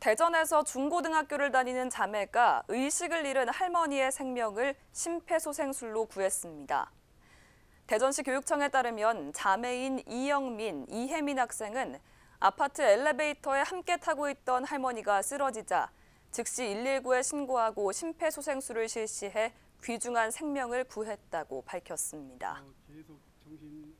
대전에서 중고등학교를 다니는 자매가 의식을 잃은 할머니의 생명을 심폐소생술로 구했습니다. 대전시 교육청에 따르면 자매인 이영민, 이혜민 학생은 아파트 엘리베이터에 함께 타고 있던 할머니가 쓰러지자 즉시 119에 신고하고 심폐소생술을 실시해 귀중한 생명을 구했다고 밝혔습니다. 어,